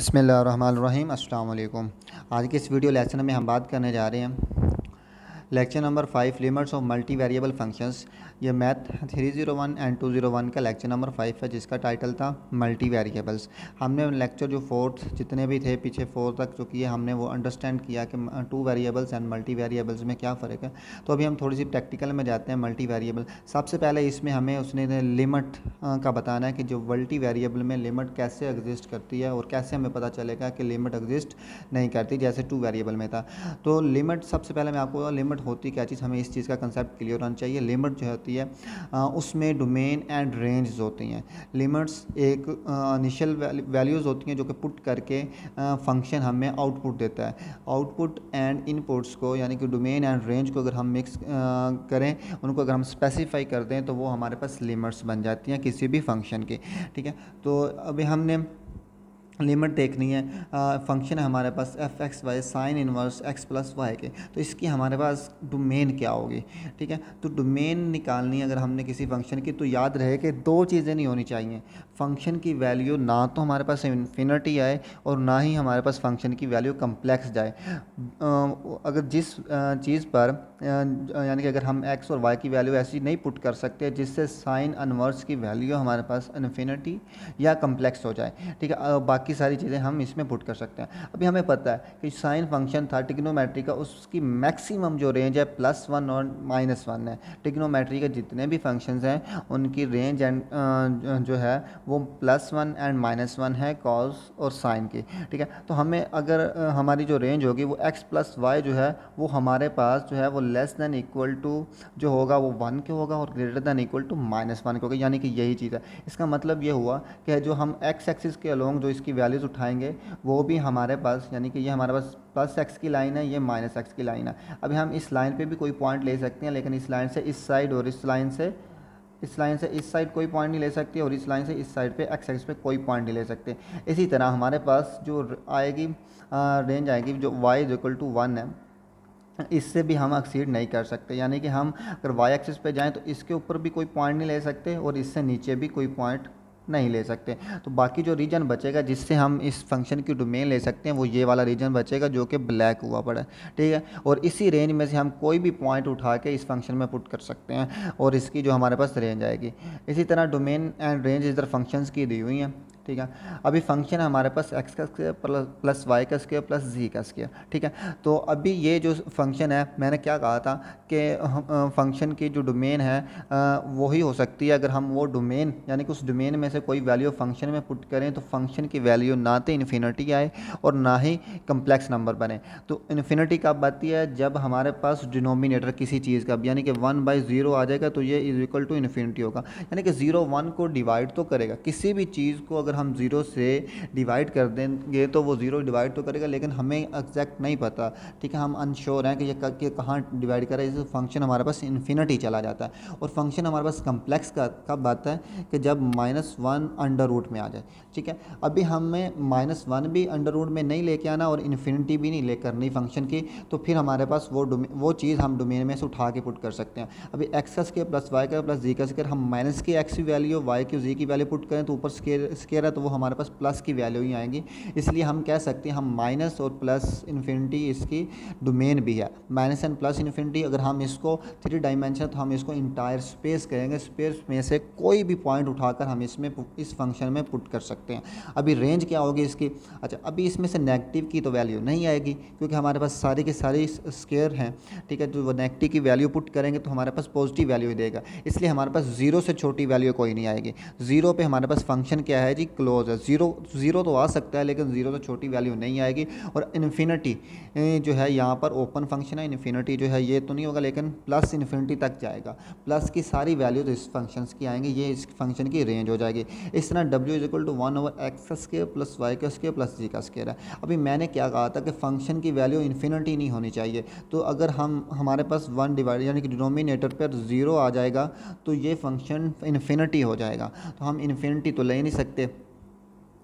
बसमीम अल्लाम आज के इस वीडियो लेसन में हम बात करने जा रहे हैं lecture number five limits of multi variable functions ये math three zero one and two zero one का लेक्चर नंबर फाइव है जिसका टाइटल था मल्टी वेरिएबल्स हमने लेक्चर जो फोर्थ जितने भी थे पीछे फोर तक जो किए हमने वो अंडरस्टैंड किया कि two variables and multi variables में क्या फ़र्क है तो अभी हम थोड़ी सी प्रैक्टिकल में जाते हैं मल्टी वेरिएबल सबसे पहले इसमें हमें उसने लिमिट का बताना है कि जो मल्टी वेरिएबल में लिमिट कैसे एग्जिस्ट करती है और कैसे हमें पता चलेगा कि लिमिट एग्जिस्ट नहीं करती जैसे टू वेरिएबल में था तो लिमिट सबसे पहले मैं आपको लिमिट लिमिट होती क्या चीज़ हमें इस चीज़ का कंसेप्ट क्लियर होना चाहिए लिमिट जो होती है उसमें डोमेन एंड रेंज होती हैं लिमिट्स एक इनिशियल वैल्यूज़ होती हैं जो कि पुट करके फंक्शन हमें आउटपुट देता है आउटपुट एंड इनपुट्स को यानी कि डोमेन एंड रेंज को अगर हम मिक्स करें उनको अगर हम स्पेसिफाई कर दें तो वो हमारे पास लिमिट्स बन जाती हैं किसी भी फंक्शन की ठीक है तो अभी हमने लिमिट देखनी है फंक्शन है हमारे पास F X Y sine inverse X plus Y के तो इसकी हमारे पास डोमेन क्या होगी ठीक है तो डोमेन निकालनी अगर हमने किसी फंक्शन की तो याद रहे कि दो चीज़ें नहीं होनी चाहिए फंक्शन की वैल्यू ना तो हमारे पास इन्फिनिटी आए और ना ही हमारे पास फंक्शन की वैल्यू कम्प्लेक्स जाए अगर जिस चीज़ पर यानी कि अगर हम एक्स और वाई की वैल्यू ऐसी नहीं पुट कर सकते जिससे साइन अनवर्स की वैल्यू हमारे पास इन्फिनिटी या कम्प्लेक्स हो जाए ठीक है बाकी सारी चीज़ें हम इसमें पुट कर सकते हैं अभी हमें पता है कि साइन फंक्शन था टिक्नोमेट्री का उसकी मैक्सिमम जो रेंज है प्लस वन और माइनस वन है टिक्नोमेट्री के जितने भी फंक्शंस हैं उनकी रेंज एंड जो है वो plus one and minus one है कॉज और साइन की ठीक है तो हमें अगर हमारी जो रेंज होगी वो एक्स प्लस वाई जो है वो हमारे पास जो है वो लेस दैन इक्वल टू जो होगा वो वन के होगा और greater than equal to minus one के होगा यानी कि यही चीज़ है इसका मतलब ये हुआ कि जो हम एक्स एक्सिस के अलोंग जो इसकी वैल्यूज़ उठाएंगे वो भी हमारे पास यानी कि ये हमारे पास प्लस एक्स की लाइन है ये माइनस एक्स की लाइन है अभी हम इस लाइन पर भी कोई पॉइंट ले सकते हैं लेकिन इस लाइन से इस साइड और इस लाइन से इस लाइन से इस साइड कोई पॉइंट नहीं ले सकती और इस लाइन से इस साइड पे एक्स एक्स पे कोई पॉइंट नहीं ले सकते इसी तरह हमारे पास जो आएगी रेंज आएगी जो Y is equal to one है इससे भी हम एक्सीड नहीं कर सकते यानी कि हम अगर वाई एक्सिस पे जाएं तो इसके ऊपर भी कोई पॉइंट नहीं ले सकते और इससे नीचे भी कोई पॉइंट नहीं ले सकते तो बाकी जो रीजन बचेगा जिससे हम इस फंक्शन की डोमेन ले सकते हैं वो ये वाला रीजन बचेगा जो कि ब्लैक हुआ पड़ा है ठीक है और इसी रेंज में से हम कोई भी पॉइंट उठा के इस फंक्शन में पुट कर सकते हैं और इसकी जो हमारे पास रेंज आएगी इसी तरह डोमेन एंड रेंज इधर फंक्शंस की दी हुई हैं ठीक है अभी फंक्शन है हमारे पास एक्स का स्क्र प्लस प्लस वाई का स्क्र प्लस जी का स्क्र ठीक है तो अभी ये जो फंक्शन है मैंने क्या कहा था कि फंक्शन की जो डोमेन है वही हो सकती है अगर हम वो डोमेन यानी कि उस डोमेन में से कोई वैल्यू फंक्शन में पुट करें तो फंक्शन की वैल्यू ना तो इन्फिनिटी आए और ना ही कम्प्लेक्स नंबर बने तो इन्फिनिटी कब आती है जब हमारे पास डिनोमिनेटर किसी चीज़ का यानी कि वन बाई ज़ीरो आ जाएगा तो ये इज इक्वल टू इन्फिनिटी होगा यानी कि ज़ीरो वन को डिवाइड तो करेगा किसी भी चीज़ को अगर हम ज़ीरो से डिवाइड कर देंगे तो वो ज़ीरो डिवाइड तो करेगा लेकिन हमें एग्जैक्ट नहीं पता ठीक है हम अनश्योर हैं कि ये कि कहाँ डिवाइड करें इस फंक्शन हमारे पास इन्फिनिटी चला जाता है और फंक्शन हमारे पास कम्प्लेक्स का कब आता है कि जब माइनस वन अंडर रूट में आ जाए ठीक है अभी हमें माइनस वन भी अंडर रूट में नहीं लेके आना और इन्फिनिटी भी नहीं ले नहीं फंक्शन की तो फिर हमारे पास वो वो चीज़ हम डोमेन में से उठा के पुट कर सकते हैं अभी एक्स का स्केयर प्लस वाई का प्लस जी का स्केयर हम माइनस के एक्स की वैल्यू वाई की जी की वैल्यू पुट करें तो ऊपर स्केयर स्केयर है तो वो हमारे पास प्लस की वैल्यू ही आएंगी इसलिए हम कह सकते हैं हम माइनस और प्लस इन्फिनिटी इसकी डोमेन भी है माइनस एंड प्लस इन्फिनिटी अगर हम इसको थ्री डायमेंशन तो हम इसको इंटायर स्पेस कहेंगे स्पेस में से कोई भी पॉइंट उठाकर हम इसमें इस फंक्शन में पुट कर सकते हैं अभी रेंज क्या होगी इसकी अच्छा अभी इसमें से नेगेटिव की तो वैल्यू नहीं आएगी क्योंकि हमारे पास सारी के सारी स्केयर हैं ठीक है जो तो वो नेगेटिव की वैल्यू पुट करेंगे तो हमारे पास पॉजिटिव वैल्यू देगा इसलिए हमारे पास जीरो से छोटी वैल्यू कोई नहीं आएगी जीरो पे हमारे पास फंक्शन क्या है जी क्लोज है ज़ीरो ज़ीरो तो आ सकता है लेकिन ज़ीरो तो छोटी वैल्यू नहीं आएगी और इन्फिनिटी जो है यहाँ पर ओपन फंक्शन है इन्फिनिटी जो है ये तो नहीं होगा लेकिन प्लस इन्फिनिटी तक जाएगा प्लस की सारी तो इस फंक्शन की आएंगी ये इस फंक्शन की रेंज हो जाएगी इस तरह डब्ल्यू is equal to one over x का स्केयर प्लस वाई का स्केयर प्लस जी का स्केयर है अभी मैंने क्या कहा था कि फंक्शन की वैल्यू इन्फिनिटी नहीं होनी चाहिए तो अगर हम हमारे पास वन डिवाइड यानी कि डिनोमिनेटर पर ज़ीरो आ जाएगा तो ये फंक्शन इन्फिनिटी हो जाएगा तो हम इन्फिनिटी तो ले नहीं सकते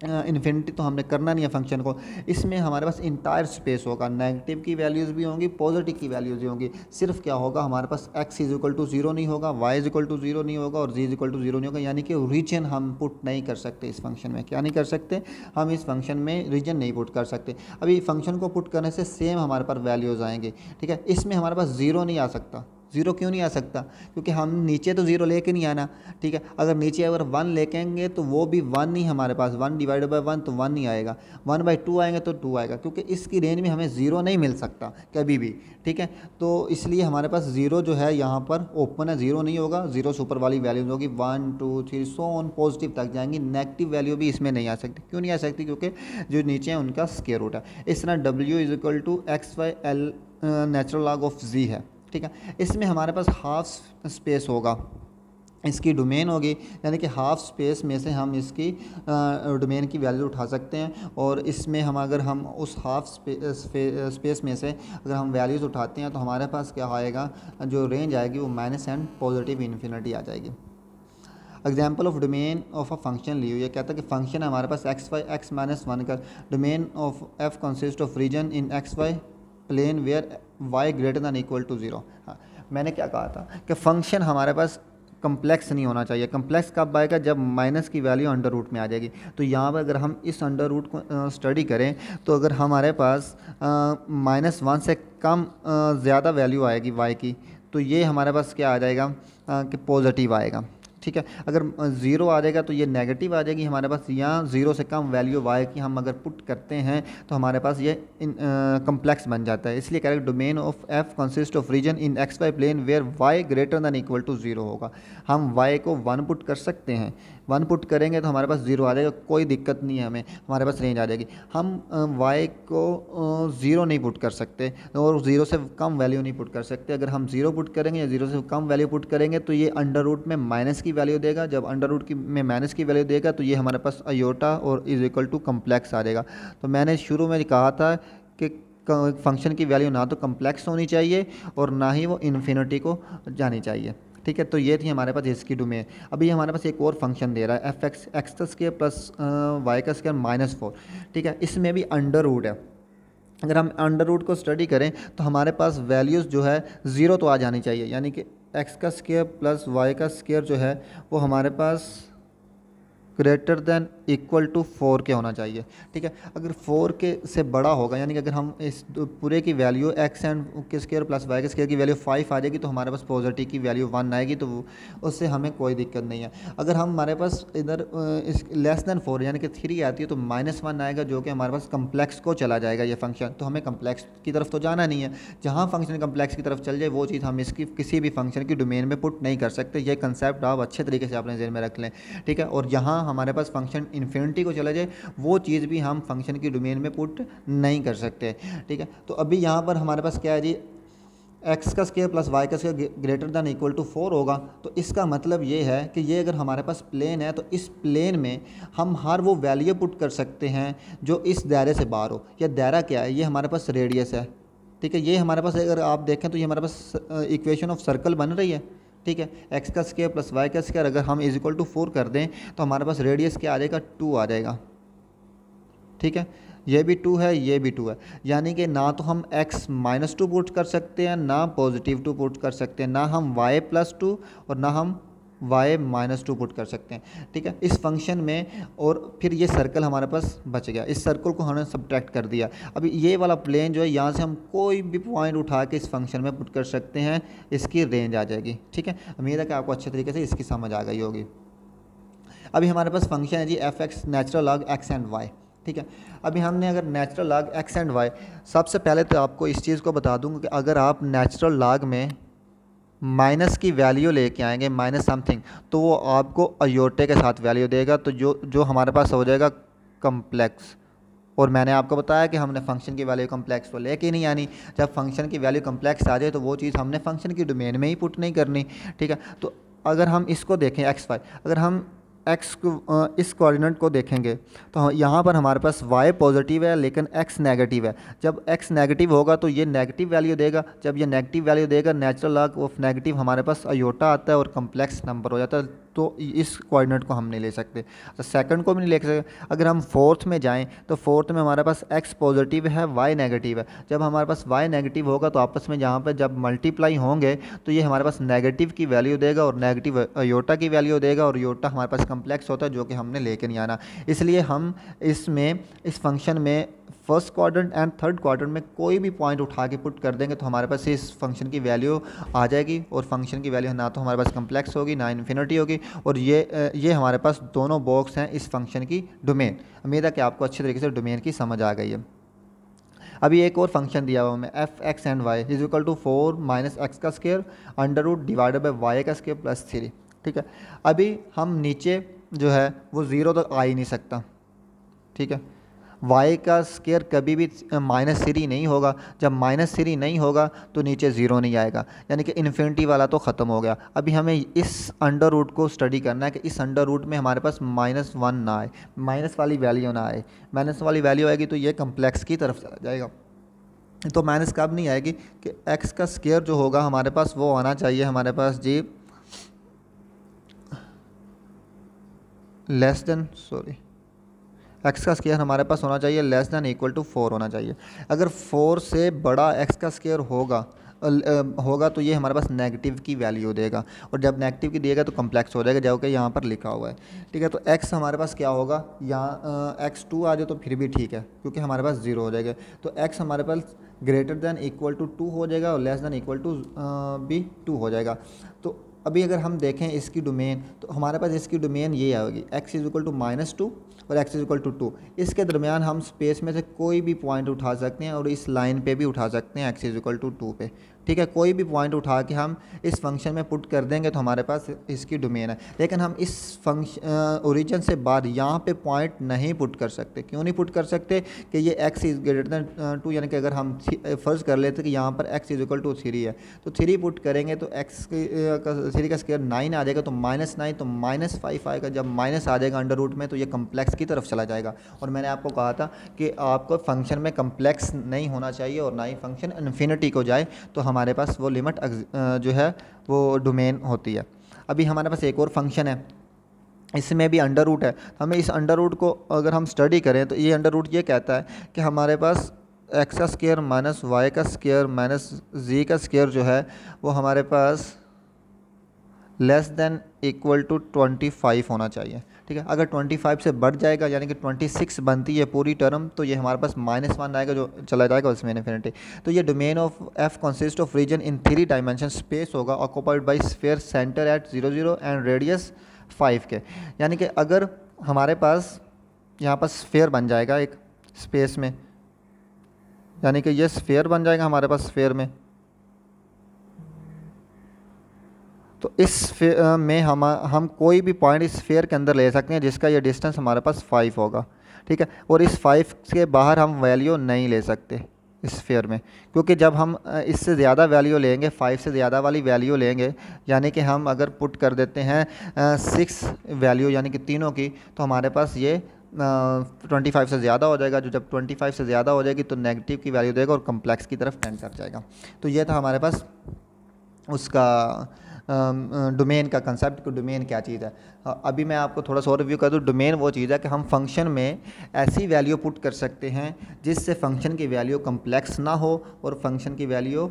इन्फिनिटी तो हमने करना नहीं है फंक्शन को इसमें हमारे पास इंटायर स्पेस होगा नेगेटिव की वैल्यूज़ भी होंगी पॉजिटिव की वैल्यूज़ भी होंगी सिर्फ क्या होगा हमारे पास x is equal to zero नहीं होगा y is equal to zero नहीं होगा और z is equal to zero नहीं होगा यानी कि रीजन हम पुट नहीं कर सकते इस फंक्शन में क्या नहीं कर सकते हम इस फंक्शन में रीजन नहीं पुट कर सकते अभी फंक्शन को पुट करने से सेम हमारे पास वैल्यूज़ आएंगे ठीक है इसमें हमारे पास ज़ीरो नहीं आ सकता ज़ीरो क्यों नहीं आ सकता क्योंकि हम नीचे तो ज़ीरो लेके नहीं आना ठीक है अगर नीचे अगर वन लेकेंगे तो वो भी वन ही हमारे पास वन डिवाइडेड बाई वन तो वन ही आएगा वन बाई टू आएंगे तो टू आएगा क्योंकि इसकी रेंज में हमें ज़ीरो नहीं मिल सकता कभी भी ठीक है तो इसलिए हमारे पास ज़ीरो जो है यहाँ पर ओपन है ज़ीरो नहीं होगा ज़ीरो सुपर वाली वैल्यूज होगी one two three so on positive तक जाएंगी नेगेटिव वैल्यू भी इसमें नहीं आ सकती क्यों नहीं आ सकती क्योंकि जो नीचे है उनका स्केयर रूट है इस तरह डब्ल्यू is equal to x y l natural log of z है ठीक है इसमें हमारे पास हाफ स्पेस होगा इसकी डोमेन होगी यानी कि हाफ स्पेस में से हम इसकी डोमेन की वैल्यू उठा सकते हैं और इसमें हम अगर हम उस हाफ स्पेस में से अगर हम वैल्यूज़ उठाते हैं तो हमारे पास क्या आएगा जो रेंज आएगी वो माइनस एंड पॉजिटिव इन्फिनिटी आ जाएगी example of domain of a function ली हुई है कहता है कि फंक्शन हमारे पास x y x minus one का domain of f consist of region in x y plane where y greater than equal to zero हाँ मैंने क्या कहा था कि फंक्शन हमारे पास कम्प्लेक्स नहीं होना चाहिए कम्प्लेक्स कब आएगा जब माइनस की वैल्यू अंडर रूट में आ जाएगी तो यहाँ पर अगर हम इस अंडर रूट को स्टडी करें तो अगर हमारे पास माइनस वन से कम ज़्यादा वैल्यू आएगी वाई की तो ये हमारे पास क्या आ जाएगा कि पॉजिटिव आएगा ठीक है अगर ज़ीरो आ जाएगा तो ये नेगेटिव आ जाएगी हमारे पास यहाँ ज़ीरो से कम वैल्यू वाई की हम अगर पुट करते हैं तो हमारे पास ये कम्प्लेक्स बन जाता है इसलिए correct domain of f consist of region in x y plane where y greater than equal to zero होगा हम वाई को वन पुट कर सकते हैं वन पुट करेंगे तो हमारे पास ज़ीरो आ जाएगा कोई दिक्कत नहीं है हमें हमारे पास रेंज आ जाएगी हम वाई को ज़ीरो नहीं पुट कर सकते और ज़ीरो से कम वैल्यू नहीं पुट कर सकते अगर हम ज़ीरो पुट करेंगे या ज़ीरो से कम वैल्यू पुट करेंगे तो ये अंडर रूट में माइनस की वैल्यू देगा जब अंडर रूट की में माइनस की वैल्यू देगा तो ये हमारे पास अयोटा और इज इक्वल टू कम्प्लेक्स आ जाएगा तो मैंने शुरू में कहा था कि फंक्शन की वैल्यू ना तो कम्प्लेक्स होनी चाहिए और ना ही वो इन्फिनिटी को जानी चाहिए ठीक है तो ये थी हमारे पास इसकी डोमेन अभी हमारे पास एक और फंक्शन दे रहा है एफ एक्स एक्स का स्केयर प्लस वाई का स्केयर माइनस फोर ठीक है इसमें भी अंडर रूट है अगर हम अंडर रूट को स्टडी करें तो हमारे पास वैल्यूज़ जो है ज़ीरो तो आ जानी चाहिए यानी कि एक्स का स्केयर प्लस वाई का स्केयर जो है वो हमारे पास greater than equal to four के होना चाहिए ठीक है अगर फोर के से बड़ा होगा यानी कि अगर हम इस पूरे की वैल्यू एक्स एंड के स्केयर प्लस वाई के स्केयर की वैल्यू फाइव आ जाएगी तो हमारे पास पॉजिटिव की वैल्यू वन आएगी तो उससे हमें कोई दिक्कत नहीं है अगर हम हमारे पास इधर इस लेस दैन फोर यानी कि थ्री आती है तो माइनस वन आएगा जो कि हमारे पास कम्प्लेक्स को चला जाएगा ये फंक्शन तो हमें कम्प्लेक्स की तरफ तो जाना नहीं है जहाँ फंक्शन कम्प्लेक्स की तरफ चल जाए वो चीज़ हम इसकी किसी भी फंक्शन की डोमेन में पुट नहीं कर सकते ये कंसेप्ट आप अच्छे तरीके से अपने जेन में रख लें ठीक है और यहाँ हमारे पास फंक्शन इन्फिनिटी को चला जाए वो चीज़ भी हम फंक्शन की डोमेन में पुट नहीं कर सकते ठीक है तो अभी यहाँ पर हमारे पास क्या है जी एक्स का स्केयर प्लस वाई का square greater than equal to four होगा तो इसका मतलब ये है कि ये अगर हमारे पास प्लेन है तो इस प्लेन में हम हर वो वैल्यू पुट कर सकते हैं जो इस दायरे से बाहर हो या दायरा क्या है ये हमारे पास रेडियस है ठीक है ये हमारे पास अगर आप देखें तो ये हमारे पास इक्वेशन ऑफ सर्कल बन रही है ठीक है एक्स का स्केयर प्लस वाई का स्केयर अगर हम इज इक्वल टू फोर कर दें तो हमारे पास रेडियस क्या आ जाएगा टू आ जाएगा ठीक है ये भी टू है ये भी टू है यानी कि ना तो हम x माइनस टू पुट कर सकते हैं ना पॉजिटिव टू पुट कर सकते हैं ना हम y प्लस टू और ना हम वाई माइनस टू पुट कर सकते हैं ठीक है इस फंक्शन में और फिर ये सर्कल हमारे पास बच गया इस सर्कल को हमने सब्ट्रैक्ट कर दिया अब ये वाला प्लेन जो है यहाँ से हम कोई भी पॉइंट उठा के इस फंक्शन में पुट कर सकते हैं इसकी रेंज आ जाएगी ठीक है उम्मीद है कि आपको अच्छे तरीके से इसकी समझ आ गई होगी अभी हमारे पास फंक्शन है z f x natural log x and y ठीक है अभी हमने अगर natural log x and y सबसे पहले तो आपको इस चीज़ को बता दूंगा कि अगर आप नेचुरल लॉग में माइनस की वैल्यू लेके आएंगे माइनस समथिंग तो वो आपको अयोटे के साथ वैल्यू देगा तो जो जो हमारे पास हो जाएगा कम्प्लेक्स और मैंने आपको बताया कि हमने फंक्शन की वैल्यू कम्प्लेक्स तो लेके नहीं आनी जब फंक्शन की वैल्यू कम्प्लेक्स आ जाए तो वो चीज़ हमने फंक्शन की डोमेन में ही पुट नहीं करनी ठीक है तो अगर हम इसको देखें एक्स वाई अगर हम एक्स इस कोऑर्डिनेट को देखेंगे तो यहाँ पर हमारे पास वाई पॉजिटिव है लेकिन एक्स नेगेटिव है जब एक्स नेगेटिव होगा तो ये नेगेटिव वैल्यू देगा जब ये नेगेटिव वैल्यू देगा नेचुरल लॉग ऑफ नेगेटिव हमारे पास अयोटा आता है और कम्प्लेक्स नंबर हो जाता है तो इस कोऑर्डिनेट को हम नहीं ले सकते सेकंड तो को भी नहीं ले सकते अगर हम फोर्थ में जाएं तो फोर्थ में हमारे पास एक्स पॉजिटिव है वाई नेगेटिव है जब हमारे पास वाई नेगेटिव होगा तो आपस में जहाँ पर जब मल्टीप्लाई होंगे तो ये हमारे पास नेगेटिव की वैल्यू देगा और नेगेटिव योटा की वैल्यू देगा और योटा हमारे पास कम्प्लेक्स होता है जो कि हमने लेके नहीं आना इसलिए हम इसमें इस फंक्शन में first quadrant and third quadrant में कोई भी पॉइंट उठा के पुट कर देंगे तो हमारे पास इस फंक्शन की वैल्यू आ जाएगी और फंक्शन की वैल्यू ना तो हमारे पास कम्प्लेक्स होगी ना इन्फिनिटी होगी और ये ये हमारे पास दोनों बॉक्स हैं इस फंक्शन की डोमेन उम्मीद है कि आपको अच्छे तरीके से डोमेन की समझ आ गई है अभी एक और फंक्शन दिया हुआ हमें f x and y is equal to four minus x का square under root divided by y का स्केयर प्लस थ्री ठीक है अभी हम नीचे जो है वो ज़ीरो तक आ ही नहीं सकता ठीक है वाई का स्केयर कभी भी माइनस थ्री नहीं होगा जब माइनस थ्री नहीं होगा तो नीचे ज़ीरो नहीं आएगा यानी कि इन्फिनिटी वाला तो ख़त्म हो गया अभी हमें इस अंडर रूट को स्टडी करना है कि इस अंडर रूट में हमारे पास माइनस वन ना आए माइनस वाली वैल्यू ना आए माइनस वाली वैल्यू आएगी तो ये कम्प्लेक्स की तरफ चला जाएगा तो माइनस कब नहीं आएगी कि एक्स का स्केयर जो होगा हमारे पास वो आना चाहिए हमारे पास z less than sorry x का स्केयर हमारे पास होना चाहिए less than equal to four होना चाहिए अगर फोर से बड़ा एक्स का स्केयर होगा होगा तो ये हमारे पास नेगेटिव की वैल्यू देगा और जब नेगेटिव की देगा तो कम्प्लेक्स हो जाएगा जो कि यहाँ पर लिखा हुआ है ठीक है तो एक्स हमारे पास क्या होगा यहाँ एक्स टू आ जाए तो फिर भी ठीक है क्योंकि हमारे पास ज़ीरो हो जाएगा तो एक्स हमारे पास greater than equal to two हो जाएगा और लेस दैन इक्वल टू भी टू हो जाएगा तो अभी अगर हम देखें इसकी डोमेन तो हमारे पास इसकी डोमेन ये आएगी x is equal to minus two और एक्स इक्वल टू टू इसके दरमियान हम स्पेस में से कोई भी पॉइंट उठा सकते हैं और इस लाइन पे भी उठा सकते हैं एक्स इक्वल टू टू पे ठीक है कोई भी पॉइंट उठा के हम इस फंक्शन में पुट कर देंगे तो हमारे पास इसकी डोमेन है लेकिन हम इस फंक्शन ओरिजन से बाहर यहाँ पे पॉइंट नहीं पुट कर सकते क्यों नहीं पुट कर सकते कि ये x is greater than two यानी कि अगर हम फर्ज कर लेते कि यहाँ पर x is equal to three है तो थ्री पुट करेंगे तो एक्स का थ्री का स्केयर नाइन आ जाएगा तो माइनस नाइन तो माइनस फाइव आएगा जब माइनस आ जाएगा अंडर रूट में तो ये कम्प्लेक्स की तरफ चला जाएगा और मैंने आपको कहा था कि आपको फंक्शन में कम्प्लेक्स नहीं होना चाहिए और ना ही फंक्शन इन्फिनिटी को जाए तो हम हमारे पास वो लिमिट जो है वो डोमेन होती है अभी हमारे पास एक और फंक्शन है इसमें भी अंडर रूट है हमें इस अंडर रूट को अगर हम स्टडी करें तो ये अंडर रूट ये कहता है कि हमारे पास एक्स का स्केयर माइनस वाई का स्केयर माइनस जी का स्केयर जो है वो हमारे पास less than equal to twenty five होना चाहिए ठीक है अगर 25 से बढ़ जाएगा यानी कि 26 बनती है पूरी टर्म तो ये हमारे पास माइनस वन आएगा जो चला जाएगा उसमें इन्फिनिटी तो ये domain of f consist of region in three dimension space होगा occupied by sphere centre at zero zero and radius five के यानी कि अगर हमारे पास यहाँ पर स्फेयर बन जाएगा एक स्पेस में यानी कि ये स्फेयर बन जाएगा हमारे पास स्फेयर में तो इस में हम हम कोई भी पॉइंट इस फेयर के अंदर ले सकते हैं जिसका ये डिस्टेंस हमारे पास फाइव होगा ठीक है और इस फाइव के बाहर हम वैल्यू नहीं ले सकते इस फेयर में क्योंकि जब हम इससे ज़्यादा वैल्यू लेंगे फाइव से ज़्यादा वाली वैल्यू लेंगे यानी कि हम अगर पुट कर देते हैं सिक्स वैल्यू यानी कि तीनों की तो हमारे पास ये ट्वेंटी फाइव से ज़्यादा हो जाएगा जो जब ट्वेंटी फाइव से ज़्यादा हो जाएगी तो नेगेटिव की वैल्यू देगा और कम्प्लेक्स की तरफ टेंड कर जाएगा तो ये था हमारे पास उसका डोमेन का कंसेप्ट कि डोमेन क्या चीज़ है अभी मैं आपको थोड़ा सा और रिव्यू कर दूँ डोमेन वो चीज़ है कि हम फंक्शन में ऐसी वैल्यू पुट कर सकते हैं जिससे फंक्शन की वैल्यू कम्प्लेक्स ना हो और फंक्शन की वैल्यू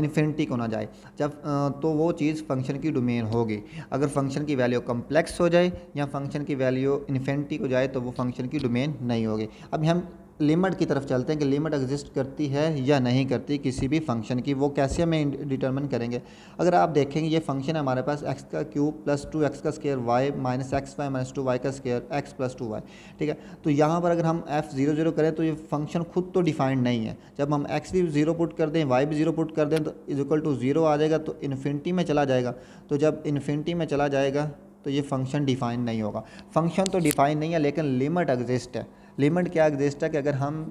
इन्फिनिटी को ना जाए जब तो वो चीज़ फंक्शन की डोमेन होगी अगर फंक्शन की वैल्यू कम्प्लेक्स हो जाए या फंक्शन की वैल्यू इन्फिनिटी को जाए तो वो फंक्शन की डोमेन नहीं होगी अभी हम लिमिट की तरफ चलते हैं कि लिमिट एग्जिस्ट करती है या नहीं करती किसी भी फंक्शन की वो कैसे हमें डिटर्मिन करेंगे अगर आप देखेंगे ये फंक्शन है हमारे पास एक्स का क्यूब प्लस टू एक्स का square y minus x y minus two y का square x plus two y ठीक है तो यहाँ पर अगर हम एफ़ ज़ीरो ज़ीरो करें तो ये फंक्शन खुद तो डिफाइंड नहीं है जब हम एक्स भी ज़ीरो पुट कर दें वाई भी ज़ीरो पुट कर दें तो इज इक्वल टू ज़ीरो आ जाएगा तो इन्फिनिटी में चला जाएगा तो जब इन्फिनिटी में चला जाएगा तो ये फंक्शन डिफाइन नहीं होगा फंक्शन तो डिफाइन नहीं है लेकिन लिमिट एग्जिस्ट है लिमिट क्या एग्जिस्ट है कि अगर हम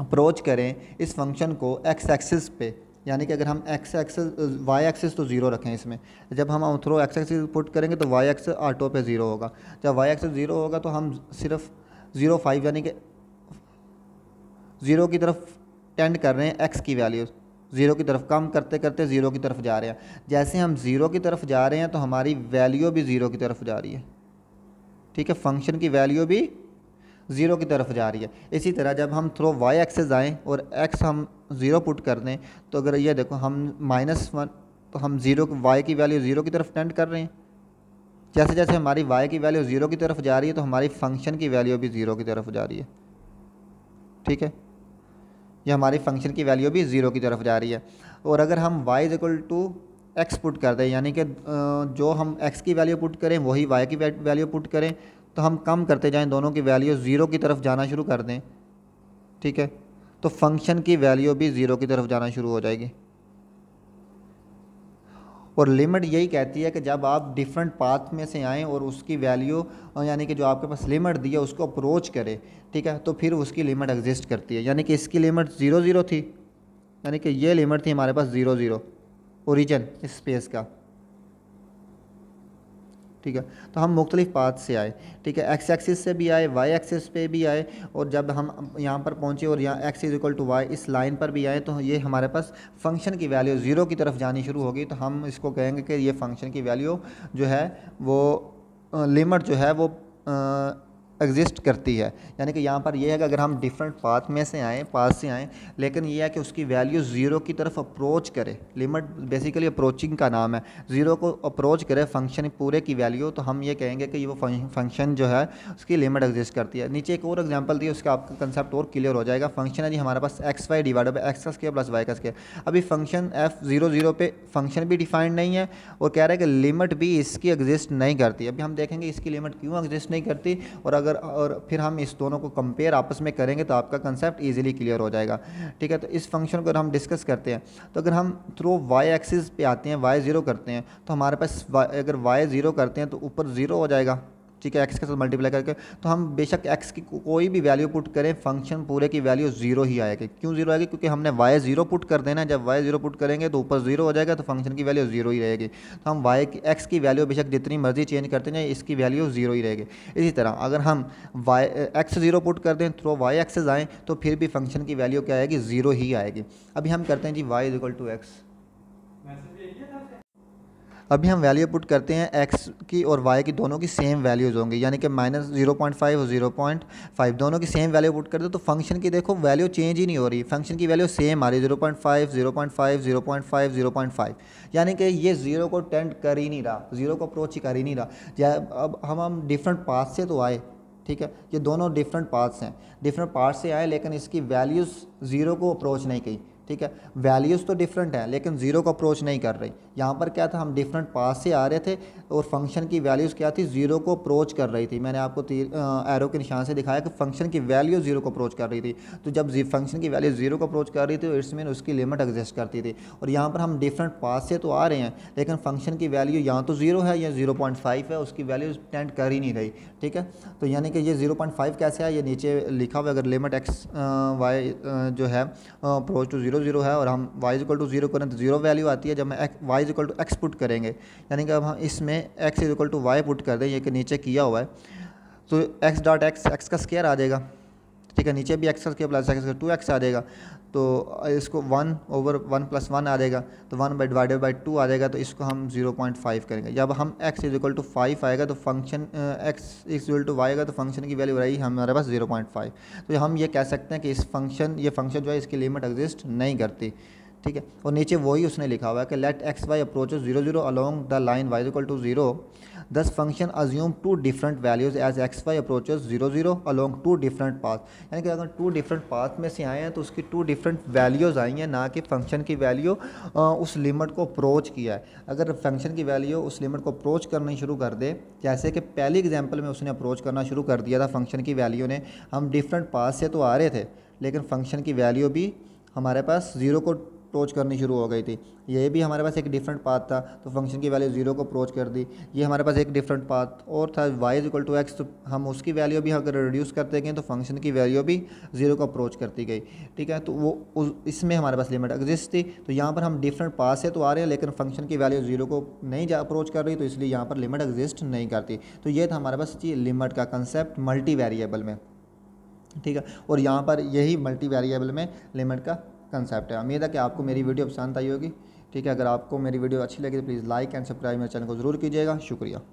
अप्रोच करें इस फंक्शन को एक्स एक्सिस पे यानी कि अगर हम एक्स एक्सिस वाई एक्सेस तो ज़ीरो रखें इसमें जब हम थ्रो एक्स एक्सेस पुट करेंगे तो वाई एक्स ऑटो पे ज़ीरो होगा जब वाई एक्स ज़ीरो होगा तो हम सिर्फ ज़ीरो फाइव यानी कि ज़ीरो की तरफ टेंड कर रहे हैं एक्स की वैल्यू ज़ीरो की तरफ कम करते करते ज़ीरो की तरफ जा रहे हैं जैसे हम ज़ीरो की तरफ जा रहे हैं तो हमारी वैल्यू भी ज़ीरो की तरफ जा रही है ठीक है फंक्शन की वैल्यू भी ज़ीरो की तरफ जा रही है इसी तरह जब हम थ्रो वाई एक्सेस आएँ और एक्स हम ज़ीरो पुट कर दें तो अगर ये देखो हम माइनस वन तो हम ज़ीरो वाई की वैल्यू ज़ीरो की तरफ टेंड कर रहे हैं जैसे जैसे हमारी वाई की वैल्यू ज़ीरो की तरफ जा रही है तो हमारी फंक्शन की वैल्यू भी ज़ीरो की तरफ जा रही है ठीक है या हमारी फंक्शन की वैल्यू भी ज़ीरो की तरफ जा रही है और अगर हम y is equal to x put कर दें यानी कि जो हम एक्स की वैल्यू पुट करें वही वाई की वैल्यू पुट करें तो हम कम करते जाएं दोनों की वैल्यू ज़ीरो की तरफ जाना शुरू कर दें ठीक है तो फंक्शन की वैल्यू भी ज़ीरो की तरफ जाना शुरू हो जाएगी और लिमिट यही कहती है कि जब आप डिफरेंट पाथ में से आएँ और उसकी वैल्यू यानी कि जो आपके पास लिमिट दी है उसको अप्रोच करें ठीक है तो फिर उसकी लिमिट एग्जिस्ट करती है यानी कि इसकी लिमिट ज़ीरो ज़ीरो थी यानी कि ये लिमिट थी हमारे पास ज़ीरो ज़ीरो ओरिजन इस स्पेस का ठीक है तो हम मुख्तलिफ़ पात से आए ठीक है एक्स एक्सिस से भी आए वाई एक्सिस पे भी आए और जब हम यहाँ पर पहुँचे और यहाँ x is equal to y इस लाइन पर भी आए तो ये हमारे पास फंक्शन की वैल्यू ज़ीरो की तरफ जानी शुरू होगी तो हम इसको कहेंगे कि ये फंक्शन की वैल्यू जो है वो लिमिट जो है वो एग्जिस्ट करती है यानी कि यहाँ पर यह है कि अगर हम डिफरेंट पाथ में से आएँ पाथ से आएँ लेकिन यह है कि उसकी वैल्यू ज़ीरो की तरफ अप्रोच करे लिमिट बेसिकली अप्रोचिंग का नाम है ज़ीरो को अप्रोच करे फंक्शन पूरे की वैल्यू तो हम ये कहेंगे कि वो फंक्शन जो है उसकी लिमिट एग्जिस्ट करती है नीचे एक और एग्जाम्पल दिए उसका आपका कंसेप्ट और क्लियर हो जाएगा फंक्शन है जी हमारे पास x y divide by x का स्केयर प्लस वाई का स्केयर अभी फंक्शन एफ जीरो जीरो पे फंक्शन भी डिफाइंड नहीं है और कह रहे हैं कि लिमिट भी इसकी एग्जिस्ट नहीं करती अभी हम देखेंगे इसकी लिमिट क्यों एग्जिस्ट नहीं करती और अगर अगर और फिर हम इस दोनों को कंपेयर आपस में करेंगे तो आपका कंसेप्ट ईजिली क्लियर हो जाएगा ठीक है तो इस फंक्शन को अगर हम डिस्कस करते हैं तो अगर हम थ्रो वाई एक्सिस पे आते हैं वाई ज़ीरो करते हैं तो हमारे पास अगर वाई ज़ीरो करते हैं तो ऊपर ज़ीरो हो जाएगा ठीक है एक्स के साथ मल्टीप्लाई करके तो हम बेशक एक्स की कोई भी वैल्यू पुट करें फंक्शन पूरे की वैल्यू जीरो ही आएगी क्यों जीरो आएगी क्योंकि हमने वाई जीरो पुट कर देना है जब वाई जीरो पुट करेंगे तो ऊपर जीरो हो जाएगा तो फंक्शन की वैल्यू जीरो ही रहेगी तो हम वाई की एक्स की वैल्यू बेशक जितनी मर्जी चेंज करते हैं इसकी वैल्यू जीरो ही रहेगी इसी तरह अगर हम वाई एक्स जीरो पुट कर दें थ्रो वाई एक्सेज आएँ तो फिर भी फंक्शन की वैल्यू क्या आएगी जीरो ही आएगी अभी हम करते हैं z y is equal to x अभी हम वैल्यू पुट करते हैं एक्स की और वाई की दोनों की सेम वैल्यूज़ होंगी यानी कि माइनस जीरो पॉइंट फाइव और जीरो पॉइंट फाइव दोनों की सेम वैल्यू पुट कर दो तो फंक्शन की देखो वैल्यू चेंज ही नहीं हो रही फंक्शन की वैल्यू सेम आ रही है zero point five zero point five zero point five zero point five यानी कि ये जीरो को टेंट कर ही नहीं रहा जीरो को अप्रोच ही कर ही नहीं रहा अब हम हम डिफरेंट पाथ से तो आए ठीक है ये दोनों डिफरेंट पार्ट्स हैं डिफरेंट पार्ट से आए लेकिन इसकी वैल्यूज़ ज़ीरो को अप्रोच नहीं की ठीक है वैल्यूज़ तो डिफरेंट हैं लेकिन ज़ीरो को अप्रोच नहीं कर रही यहाँ पर क्या था हम डिफरेंट पास से आ रहे थे और फंक्शन की वैल्यूज़ क्या थी जीरो को अप्रोच कर रही थी मैंने आपको आ, एरो के निशान से दिखाया कि फंक्शन की वैल्यू जीरो को अप्रोच कर रही थी तो जब फंक्शन की वैल्यू जीरो को अप्रोच कर रही थी तो इट्स मीन उसकी लिमिट एग्जिस्ट करती थी और यहाँ पर हम डिफरेंट पास से तो आ रहे हैं लेकिन फंक्शन की वैल्यू यहाँ तो जीरो है या जीरो पॉइंट फाइव है उसकी वैल्यू टेंट कर ही नहीं रही ठीक है तो यानी कि ये जीरो पॉइंट फाइव कैसे है ये नीचे लिखा हुआ अगर लिमिट एक्स वाई जो है अप्रोच टू जीरो जीरो है और हम वाई इक्वल टू जीरो करें तो जीरो वैल्यू आती है जब मैं y is equal to x put करेंगे यानी कि अब हम इसमें x is equal to y put कर दें ये कि नीचे किया हुआ है तो एक्स डॉट एक्स एक्स का स्केयर आ जाएगा ठीक है नीचे भी एक्स का स्केयर प्लस एक्स का टू एक्स आ जाएगा तो इसको one over one plus one आ जाएगा तो one by divided by two आ जाएगा तो इसको हम जीरो पॉइंट फाइव करेंगे जब हम x is equal to five आएगा तो function x is equal to y आएगा तो फंक्शन की वैल्यू रही हमारे पास जीरो पॉइंट फाइव तो हम ये कह सकते हैं कि इस फंक्शन ये फंक्शन जो है इसकी लिमिट एग्जिस्ट नहीं करती ठीक है और नीचे वही उसने लिखा हुआ है कि let x y approach zero zero along the line y equal to zero thus function assume two different values as x y approach zero zero along two different path यानी कि अगर टू डिफरेंट पाथ में से आए हैं तो उसकी to different values आई हैं ना कि फंक्शन की वैल्यू उस लिमिट को अप्रोच किया है अगर फंक्शन की वैल्यू उस लिमिट को अप्रोच करनी शुरू कर दे जैसे कि पहली एग्जाम्पल में उसने अप्रोच करना शुरू कर दिया था फंक्शन की वैल्यू ने हम डिफरेंट पाथ से तो आ रहे थे लेकिन फंक्शन की वैल्यू भी हमारे पास ज़ीरो को अप्रोच करनी शुरू हो गई थी ये भी हमारे पास एक डिफरेंट पाथ था तो फंक्शन की वैल्यू जीरो को अप्रोच कर दी ये हमारे पास एक डिफरेंट पाथ और था y is equal to x तो हम उसकी वैल्यू भी अगर रिड्यूस करते गए तो फंक्शन की वैल्यू भी जीरो को अप्रोच करती गई ठीक है तो वो इसमें हमारे पास लिमिट एग्जिस्ट थी तो यहाँ पर हम डिफरेंट पाथ से तो आ रहे हैं लेकिन फंक्शन की वैल्यू जीरो को नहीं अप्रोच कर रही तो इसलिए यहाँ पर लिमिट एग्जिस्ट नहीं करती तो ये था हमारे पास लिमिट का कंसेप्ट मल्टी वेरिएबल में ठीक है और यहाँ पर यही मल्टी वेरिएबल में लिमिट का कंसेप्ट है उम्मीद है कि आपको मेरी वीडियो पसंद आई होगी ठीक है अगर आपको मेरी वीडियो अच्छी लगी तो प्लीज़ लाइक एंड सब्सक्राइब मेरे चैनल को ज़रूर कीजिएगा शुक्रिया